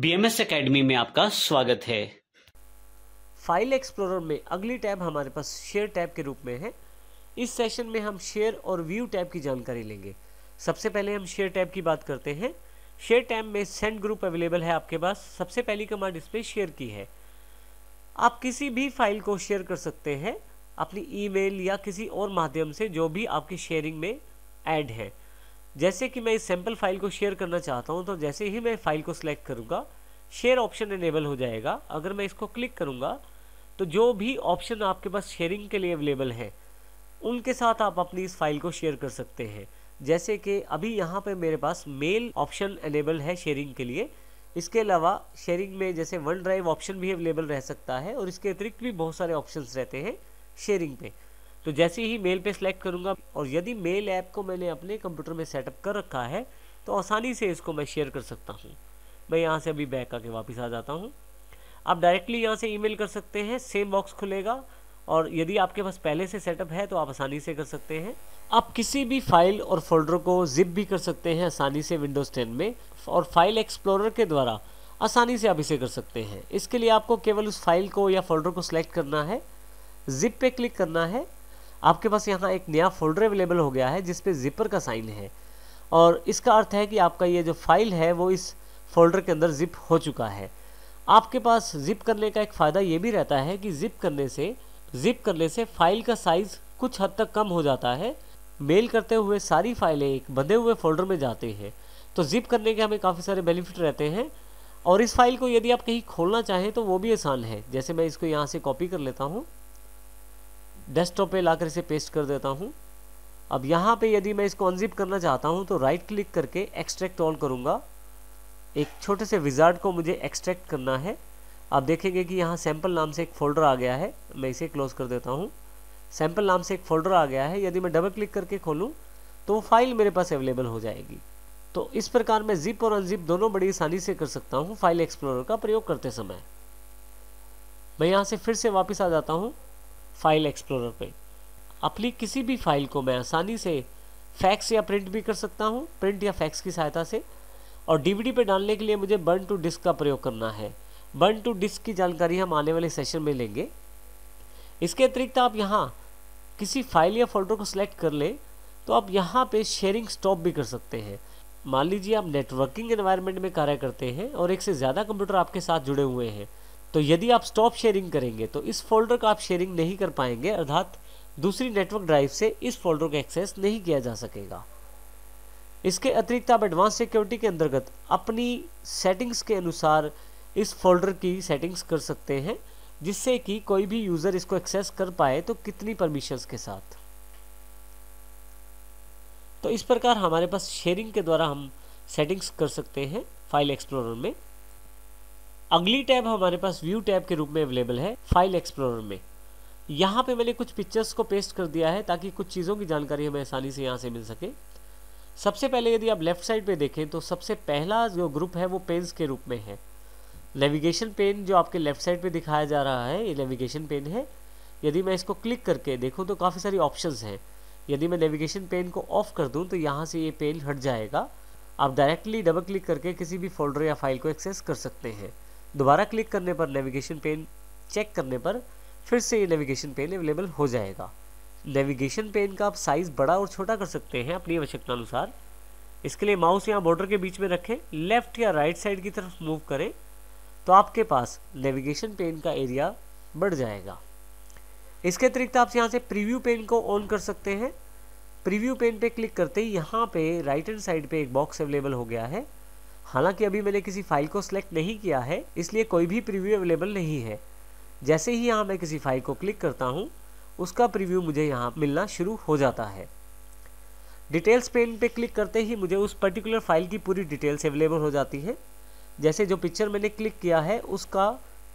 BMS academy में आपका स्वागत है फाइल एक्सप्लोरर में अगली टैब हमारे पास शेयर टैब के रूप में है इस सेशन में हम शेयर और व्यू टैब की जानकारी लेंगे सबसे पहले हम शेयर टैब की बात करते हैं शेयर टैब में सेंड ग्रुप अवेलेबल है आपके पास सबसे पहली कमांड इसमें शेयर की है आप किसी भी फाइल को शेयर कर सकते हैं अपनी ईमेल या किसी और माध्यम से जो भी आपकी शेयरिंग में ऐड है जैसे कि मैं इस सैम्पल फाइल को शेयर करना चाहता हूँ तो जैसे ही मैं फाइल को सिलेक्ट करूँगा शेयर ऑप्शन इनेबल हो जाएगा अगर मैं इसको क्लिक करूँगा तो जो भी ऑप्शन आपके पास शेयरिंग के लिए अवेलेबल हैं उनके साथ आप अपनी इस फाइल को शेयर कर सकते हैं जैसे कि अभी यहाँ पर मेरे पास मेल ऑप्शन अनेबल है शेयरिंग के लिए इसके अलावा शेयरिंग में जैसे वन ड्राइव ऑप्शन भी अवेलेबल रह सकता है और इसके अतिरिक्त भी बहुत सारे ऑप्शंस रहते हैं शेयरिंग पे तो जैसे ही मेल पे सेलेक्ट करूंगा और यदि मेल ऐप को मैंने अपने कंप्यूटर में सेटअप कर रखा है तो आसानी से इसको मैं शेयर कर सकता हूँ मैं यहाँ से अभी बैक आके वापस आ जाता हूँ आप डायरेक्टली यहाँ से ईमेल कर सकते हैं सेम बॉक्स खुलेगा और यदि आपके पास पहले से सेटअप है तो आप आसानी से कर सकते हैं आप किसी भी फाइल और फोल्डर को जिप भी कर सकते हैं आसानी से विंडोज़ टेन में और फाइल एक्सप्लोरर के द्वारा आसानी से आप इसे कर सकते हैं इसके लिए आपको केवल उस फाइल को या फोल्डर को सिलेक्ट करना है जिप पे क्लिक करना है आपके पास यहाँ एक नया फोल्डर अवेलेबल हो गया है जिसपे जिपर का साइन है और इसका अर्थ है कि आपका ये जो फाइल है वो इस फोल्डर के अंदर जिप हो चुका है आपके पास जिप करने का एक फ़ायदा ये भी रहता है कि जिप करने से जिप करने से फाइल का साइज़ कुछ हद तक कम हो जाता है मेल करते हुए सारी फाइलें एक बंधे हुए फोल्डर में जाते हैं तो जिप करने के हमें काफ़ी सारे बेनिफिट रहते हैं और इस फाइल को यदि आप कहीं खोलना चाहें तो वो भी आसान है जैसे मैं इसको यहाँ से कॉपी कर लेता हूँ डेस्कटॉप पे लाकर इसे पेस्ट कर देता हूँ अब यहाँ पे यदि मैं इसको अनजिप करना चाहता हूँ तो राइट क्लिक करके एक्सट्रैक्ट ऑल करूँगा एक छोटे से विजार्ड को मुझे एक्सट्रैक्ट करना है आप देखेंगे कि यहाँ सैम्पल नाम से एक फोल्डर आ गया है मैं इसे क्लोज कर देता हूँ सैम्पल नाम से एक फोल्डर आ गया है यदि मैं डबल क्लिक करके खोलूँ तो वो फाइल मेरे पास अवेलेबल हो जाएगी तो इस प्रकार मैं जिप और अनजिप दोनों बड़ी आसानी से कर सकता हूँ फाइल एक्सप्लोरर का प्रयोग करते समय मैं यहाँ से फिर से वापस आ जाता हूँ फाइल एक्सप्लोरर पे अपनी किसी भी फाइल को मैं आसानी से फैक्स या प्रिंट भी कर सकता हूँ प्रिंट या फैक्स की सहायता से और डीवीडी पे डालने के लिए मुझे बर्न टू डिस्क का प्रयोग करना है बर्न टू डिस्क की जानकारी हम आने वाले सेशन में लेंगे इसके अतिरिक्त आप यहाँ किसी फाइल या फोल्डर को सिलेक्ट कर लें तो आप यहाँ पे शेयरिंग स्टॉप भी कर सकते हैं मान लीजिए आप नेटवर्किंग एनवायरनमेंट में कार्य करते हैं और एक से ज़्यादा कंप्यूटर आपके साथ जुड़े हुए हैं तो यदि आप स्टॉप शेयरिंग करेंगे तो इस फोल्डर का आप शेयरिंग नहीं कर पाएंगे अर्थात दूसरी नेटवर्क ड्राइव से इस फोल्डर को एक्सेस नहीं किया जा सकेगा इसके अतिरिक्त आप एडवांस सिक्योरिटी के अंतर्गत अपनी सेटिंग्स के अनुसार इस फोल्डर की सेटिंग्स कर सकते हैं जिससे कि कोई भी यूज़र इसको एक्सेस कर पाए तो कितनी परमिशंस के साथ तो इस प्रकार हमारे पास शेयरिंग के द्वारा हम सेटिंग्स कर सकते हैं फाइल एक्सप्लोरर में अगली टैब हमारे पास व्यू टैब के रूप में अवेलेबल है फाइल एक्सप्लोरर में यहाँ पे मैंने कुछ पिक्चर्स को पेस्ट कर दिया है ताकि कुछ चीज़ों की जानकारी हमें आसानी से यहाँ से मिल सके सबसे पहले यदि आप लेफ्ट साइड पे देखें तो सबसे पहला जो ग्रुप है वो पेन्स के रूप में है नेविगेशन पेन जो आपके लेफ्ट साइड पे दिखाया जा रहा है ये नेविगेशन पेन है यदि मैं इसको क्लिक करके देखूँ तो काफ़ी सारी ऑप्शन हैं यदि मैं नेविगेशन पेन को ऑफ कर दूँ तो यहाँ से ये पेन हट जाएगा आप डायरेक्टली डबल क्लिक करके किसी भी फोल्डर या फाइल को एक्सेस कर सकते हैं दोबारा क्लिक करने पर नेविगेशन पेन चेक करने पर फिर से ये नेविगेशन पेन अवेलेबल हो जाएगा नेविगेशन पेन का आप साइज़ बड़ा और छोटा कर सकते हैं अपनी आवश्यकता अनुसार इसके लिए माउस यहाँ बॉर्डर के बीच में रखें लेफ़्ट या राइट साइड की तरफ मूव करें तो आपके पास नेविगेशन पेन का एरिया बढ़ जाएगा इसके अतिरिक्त आप यहाँ से प्रीव्यू पेन को ऑन कर सकते हैं प्रीव्यू पेन पे क्लिक करते ही यहाँ पे राइट हैंड साइड पे एक बॉक्स अवेलेबल हो गया है हालांकि अभी मैंने किसी फाइल को सिलेक्ट नहीं किया है इसलिए कोई भी प्रीव्यू अवेलेबल नहीं है जैसे ही यहाँ मैं किसी फाइल को क्लिक करता हूँ उसका प्रीव्यू मुझे यहाँ मिलना शुरू हो जाता है डिटेल्स पेन पे क्लिक करते ही मुझे उस पर्टिकुलर फाइल की पूरी डिटेल्स अवेलेबल हो जाती है जैसे जो पिक्चर मैंने क्लिक किया है उसका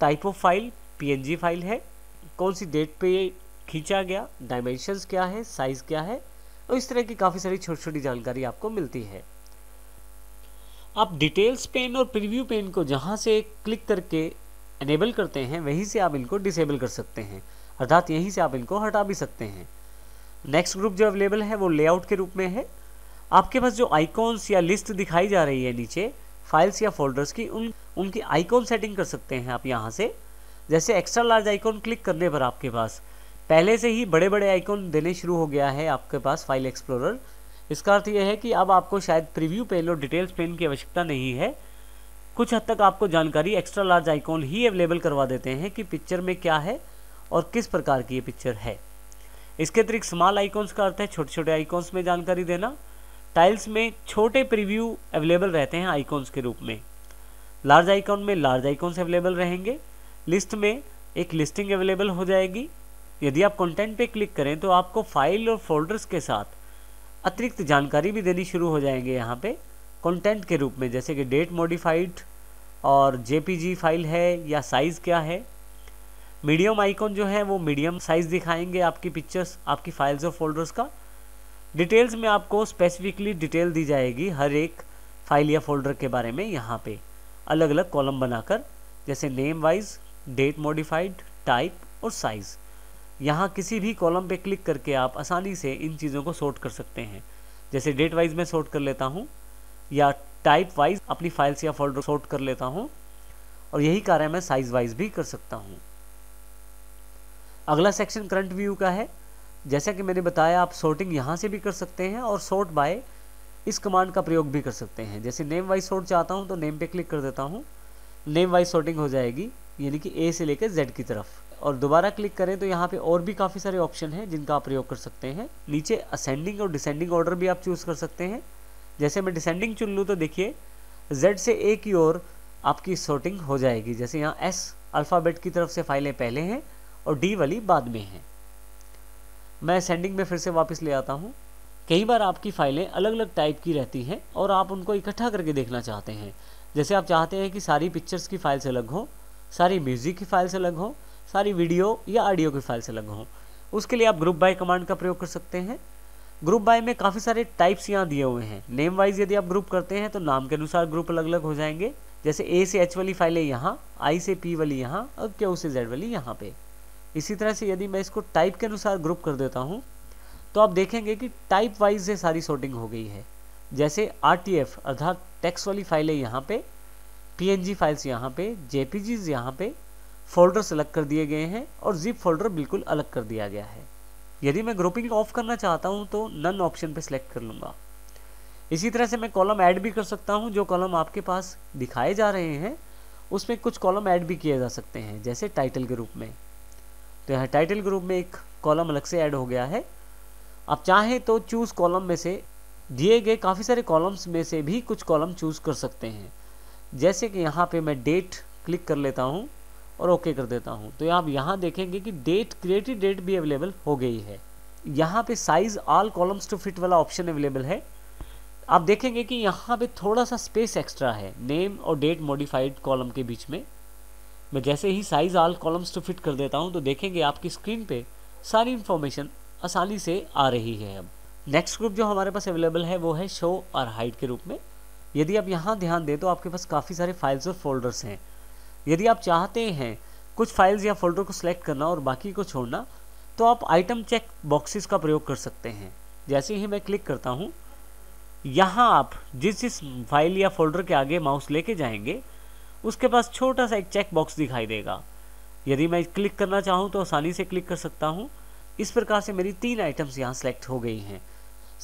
type of file P file है कौन सी डेट पर खींचा गया डायमेंशनस क्या है साइज़ क्या है और इस तरह की काफ़ी सारी छोटी छोटी जानकारी आपको मिलती है आप डिटेल्स पेन और प्रीव्यू पेन को जहाँ से क्लिक करके इनेबल करते हैं वहीं से आप इनको डिसेबल कर सकते हैं अर्थात यहीं से आप इनको हटा भी सकते हैं नेक्स्ट ग्रुप जो अवेलेबल है वो लेआउट के रूप में है आपके पास जो आइकॉन्स या लिस्ट दिखाई जा रही है नीचे फाइल्स या फोल्डर्स की उन उनकी आइकॉन सेटिंग कर सकते हैं आप यहाँ से जैसे एक्स्ट्रा लार्ज आइकॉन क्लिक करने पर आपके पास पहले से ही बड़े बड़े आइकॉन देने शुरू हो गया है आपके पास फाइल एक्सप्लोरर इसका अर्थ यह है कि अब आपको शायद प्रीव्यू और डिटेल्स पेन की आवश्यकता नहीं है कुछ हद तक आपको जानकारी एक्स्ट्रा लार्ज आइकॉन ही अवेलेबल करवा देते हैं कि पिक्चर में क्या है और किस प्रकार की ये पिक्चर है इसके अतिरिक्त स्मॉल आइकॉन्स का अर्थ है छोटे छोटे आइकॉन्स में जानकारी देना टाइल्स में छोटे प्रीव्यू अवेलेबल रहते हैं आइकॉन्स के रूप में लार्ज आइकॉन में लार्ज आइकॉन्स अवेलेबल रहेंगे लिस्ट में एक लिस्टिंग अवेलेबल हो जाएगी यदि आप कंटेंट पे क्लिक करें तो आपको फाइल और फोल्डर्स के साथ अतिरिक्त जानकारी भी देनी शुरू हो जाएंगे यहाँ पे कंटेंट के रूप में जैसे कि डेट मॉडिफाइड और जेपीजी फाइल है या साइज़ क्या है मीडियम आइकॉन जो है वो मीडियम साइज़ दिखाएंगे आपकी पिक्चर्स आपकी फाइल्स और फोल्डर्स का डिटेल्स में आपको स्पेसिफिकली डिटेल दी जाएगी हर एक फाइल या फोल्डर के बारे में यहाँ पे अलग अलग कॉलम बनाकर जैसे name wise date modified type और साइज़ यहाँ किसी भी कॉलम पे क्लिक करके आप आसानी से इन चीज़ों को सॉर्ट कर सकते हैं जैसे डेट वाइज मैं सॉर्ट कर लेता हूँ या टाइप वाइज अपनी फाइल्स या फोल्डर सॉर्ट कर लेता हूँ और यही कार्य मैं साइज वाइज भी कर सकता हूँ अगला सेक्शन करंट व्यू का है जैसा कि मैंने बताया आप सॉर्टिंग यहाँ से भी कर सकते हैं और सॉर्ट बाय इस कमांड का प्रयोग भी कर सकते हैं जैसे नेम वाइज सॉर्ट चाहता हूँ तो नेम पे क्लिक कर देता हूँ नेम वाइज सॉर्टिंग हो जाएगी यानी कि ए से लेकर जेड की तरफ और दोबारा क्लिक करें तो यहाँ पे और भी काफ़ी सारे ऑप्शन हैं जिनका आप प्रयोग कर सकते हैं नीचे असेंडिंग और डिसेंडिंग ऑर्डर भी आप चूज़ कर सकते हैं जैसे मैं डिसेंडिंग चुन लूँ तो देखिए जेड से ए की ओर आपकी सॉर्टिंग हो जाएगी जैसे यहाँ एस अल्फ़ाबेट की तरफ से फाइलें पहले हैं और डी वाली बाद में हैं मैं असेंडिंग में फिर से वापस ले आता हूँ कई बार आपकी फ़ाइलें अलग अलग टाइप की रहती हैं और आप उनको इकट्ठा करके देखना चाहते हैं जैसे आप चाहते हैं कि सारी पिक्चर्स की फाइल्स अलग हो सारी म्यूज़िक की फाइल्स अलग हों सारी वीडियो या ऑडियो की फाइल से अलग हों उसके लिए आप ग्रुप बाय कमांड का प्रयोग कर सकते हैं ग्रुप बाय में काफ़ी सारे टाइप्स यहाँ दिए हुए हैं नेम वाइज यदि आप ग्रुप करते हैं तो नाम के अनुसार ग्रुप अलग अलग हो जाएंगे जैसे ए से एच वाली फाइलें यहाँ आई से पी वाली यहाँ और क्यू से जेड वाली यहाँ पे इसी तरह से यदि मैं इसको टाइप के अनुसार ग्रुप कर देता हूँ तो आप देखेंगे कि टाइप वाइज से सारी सॉर्टिंग हो गई है जैसे आर अर्थात टेक्स वाली फाइलें यहाँ पे पी फाइल्स यहाँ पे जे पी यहाँ पे फ़ोल्डर सेलेक्ट कर दिए गए हैं और जिप फोल्डर बिल्कुल अलग कर दिया गया है यदि मैं ग्रुपिंग ऑफ करना चाहता हूँ तो नन ऑप्शन पर सिलेक्ट कर लूँगा इसी तरह से मैं कॉलम ऐड भी कर सकता हूँ जो कॉलम आपके पास दिखाए जा रहे हैं उसमें कुछ कॉलम ऐड भी किए जा सकते हैं जैसे टाइटल के रूप में तो यहाँ टाइटल के रूप में एक कॉलम अलग से ऐड हो गया है आप चाहें तो चूज़ कॉलम में से दिए गए काफ़ी सारे कॉलम्स में से भी कुछ कॉलम चूज़ कर सकते हैं जैसे कि यहाँ पे मैं डेट क्लिक कर लेता हूँ और ओके कर देता हूँ तो आप यहाँ देखेंगे कि डेट क्रिएटिव डेट भी अवेलेबल हो गई है यहाँ पे size all columns to fit वाला ऑप्शन अवेलेबल है आप देखेंगे कि यहाँ पे थोड़ा सा स्पेस एक्स्ट्रा है नेम और डेट मॉडिफाइड कॉलम के बीच में मैं जैसे ही size all columns to fit कर देता हूँ तो देखेंगे आपकी स्क्रीन पे सारी इन्फॉर्मेशन आसानी से आ रही है अब नेक्स्ट ग्रुप जो हमारे पास अवेलेबल है वो है शो और हाइट के रूप में यदि आप यहाँ ध्यान दें तो आपके पास काफ़ी सारे फाइल्स और फोल्डर्स हैं यदि आप चाहते हैं कुछ फाइल्स या फोल्डर को सिलेक्ट करना और बाकी को छोड़ना तो आप आइटम चेक बॉक्सेस का प्रयोग कर सकते हैं जैसे ही मैं क्लिक करता हूँ यहाँ आप जिस जिस फाइल या फोल्डर के आगे माउस लेके जाएंगे उसके पास छोटा सा एक चेक बॉक्स दिखाई देगा यदि मैं क्लिक करना चाहूँ तो आसानी से क्लिक कर सकता हूँ इस प्रकार से मेरी तीन आइटम्स यहाँ सेलेक्ट हो गई हैं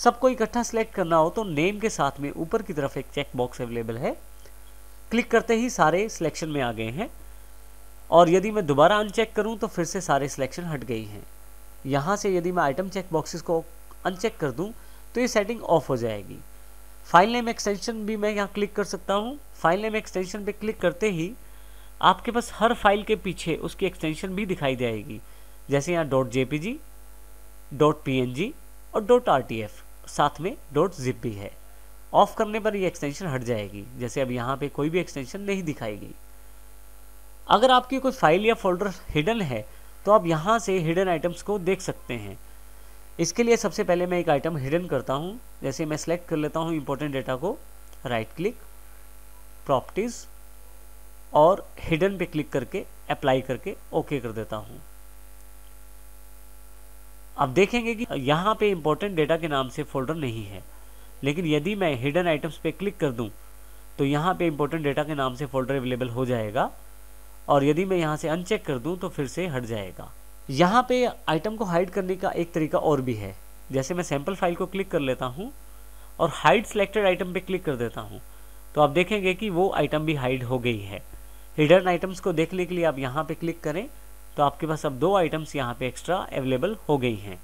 सबको इकट्ठा सेलेक्ट करना हो तो नेम के साथ में ऊपर की तरफ एक चेक बॉक्स अवेलेबल है क्लिक करते ही सारे सिलेक्शन में आ गए हैं और यदि मैं दोबारा अनचेक करूं तो फिर से सारे सिलेक्शन हट गई हैं यहाँ से यदि मैं आइटम चेक बॉक्सेस को अनचेक कर दूं तो ये सेटिंग ऑफ हो जाएगी फाइल नेम एक्सटेंशन भी मैं यहाँ क्लिक कर सकता हूँ फाइल नेम एक्सटेंशन पे क्लिक करते ही आपके पास हर फाइल के पीछे उसकी एक्सटेंशन भी दिखाई जाएगी जैसे यहाँ डॉट जे डॉट पी और डॉट आर साथ में डॉट जिप भी है ऑफ करने पर ये एक्सटेंशन हट जाएगी जैसे अब यहाँ पे कोई भी एक्सटेंशन नहीं दिखाई गई अगर आपकी कोई फाइल या फोल्डर हिडन है तो आप यहाँ से हिडन आइटम्स को देख सकते हैं इसके लिए सबसे पहले मैं एक आइटम हिडन करता हूँ जैसे मैं सेलेक्ट कर लेता हूँ इम्पोर्टेंट डेटा को राइट क्लिक प्रॉपर्टीज़ और हिडन पे क्लिक करके अप्लाई करके ओके कर देता हूँ अब देखेंगे कि यहाँ पे इम्पोर्टेंट डेटा के नाम से फोल्डर नहीं है लेकिन यदि मैं हिडन आइटम्स पे क्लिक कर दूँ तो यहाँ पे इम्पोर्टेंट डेटा के नाम से फोल्डर अवेलेबल हो जाएगा और यदि मैं यहाँ से अनचेक कर दूँ तो फिर से हट जाएगा यहाँ पे आइटम को हाइड करने का एक तरीका और भी है जैसे मैं सैम्पल फाइल को क्लिक कर लेता हूँ और हाइड सेलेक्टेड आइटम पर क्लिक कर देता हूँ तो आप देखेंगे कि वो आइटम भी हाइड हो गई है हिडन आइटम्स को देखने के लिए आप यहाँ पर क्लिक करें तो आपके पास अब दो आइटम्स यहाँ पे एक्स्ट्रा अवेलेबल हो गई हैं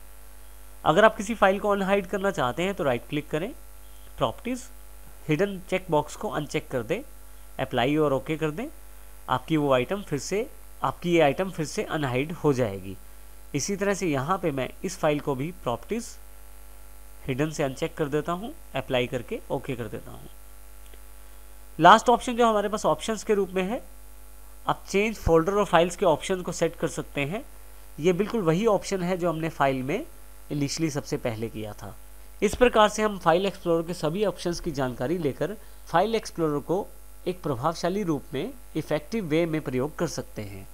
अगर आप किसी फाइल को अनहाइड करना चाहते हैं तो राइट क्लिक करें प्रॉपर्टीज़ हिडन चेक बॉक्स को अनचेक कर दें अप्लाई और ओके कर दें आपकी वो आइटम फिर से आपकी ये आइटम फिर से अनहाइड हो जाएगी इसी तरह से यहाँ पे मैं इस फाइल को भी प्रॉपर्टीज़ हिडन से अनचेक कर देता हूँ अप्लाई करके ओके कर देता हूँ लास्ट ऑप्शन जो हमारे पास ऑप्शन के रूप में है आप चेंज फोल्डर और फाइल्स के ऑप्शन को सेट कर सकते हैं ये बिल्कुल वही ऑप्शन है जो हमने फाइल में इनिशली सबसे पहले किया था इस प्रकार से हम फाइल एक्सप्लोरर के सभी ऑप्शंस की जानकारी लेकर फाइल एक्सप्लोरर को एक प्रभावशाली रूप में इफेक्टिव वे में प्रयोग कर सकते हैं